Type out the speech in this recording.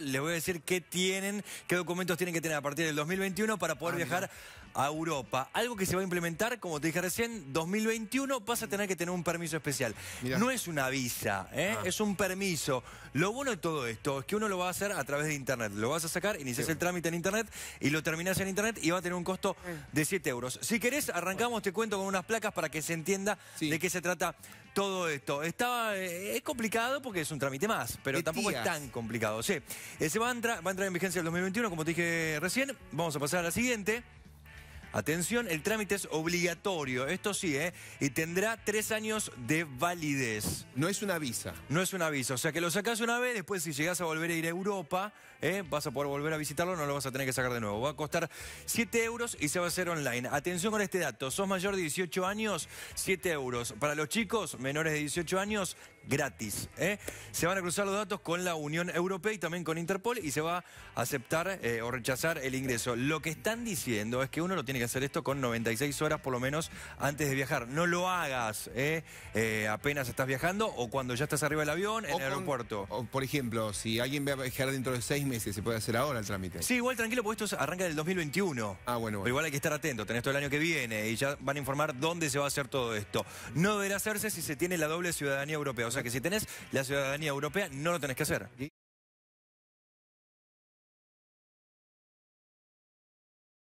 Les voy a decir qué tienen, qué documentos tienen que tener a partir del 2021 para poder ah, viajar a Europa. Algo que se va a implementar, como te dije recién, 2021 vas a tener que tener un permiso especial. No es una visa, ¿eh? ah. es un permiso. Lo bueno de todo esto es que uno lo va a hacer a través de Internet. Lo vas a sacar, inicias el trámite en Internet y lo terminás en Internet y va a tener un costo de 7 euros. Si querés, arrancamos, te cuento con unas placas para que se entienda de qué se trata todo esto. Estaba, eh, es complicado porque es un trámite más, pero tampoco es tan complicado. Eh, sí, va a, entrar, va a entrar en vigencia el 2021, como te dije recién. Vamos a pasar a la siguiente. Atención, el trámite es obligatorio, esto sí, ¿eh? Y tendrá tres años de validez. No es una visa. No es una visa, o sea que lo sacás una vez, después si llegás a volver a ir a Europa, ¿eh? vas a poder volver a visitarlo, no lo vas a tener que sacar de nuevo. Va a costar 7 euros y se va a hacer online. Atención con este dato, sos mayor de 18 años, 7 euros. Para los chicos menores de 18 años, gratis. ¿eh? Se van a cruzar los datos con la Unión Europea y también con Interpol y se va a aceptar eh, o rechazar el ingreso. Lo que están diciendo es que uno lo tiene que hacer esto con 96 horas por lo menos antes de viajar. No lo hagas ¿eh? Eh, apenas estás viajando o cuando ya estás arriba del avión en el aeropuerto. o por ejemplo, si alguien va a viajar dentro de seis meses, ¿se puede hacer ahora el trámite? Sí, igual tranquilo porque esto arranca del 2021. Ah, bueno, Pero igual hay que estar atento, tenés todo el año que viene y ya van a informar dónde se va a hacer todo esto. No deberá hacerse si se tiene la doble ciudadanía europea que si tenés la ciudadanía europea no lo tenés que hacer.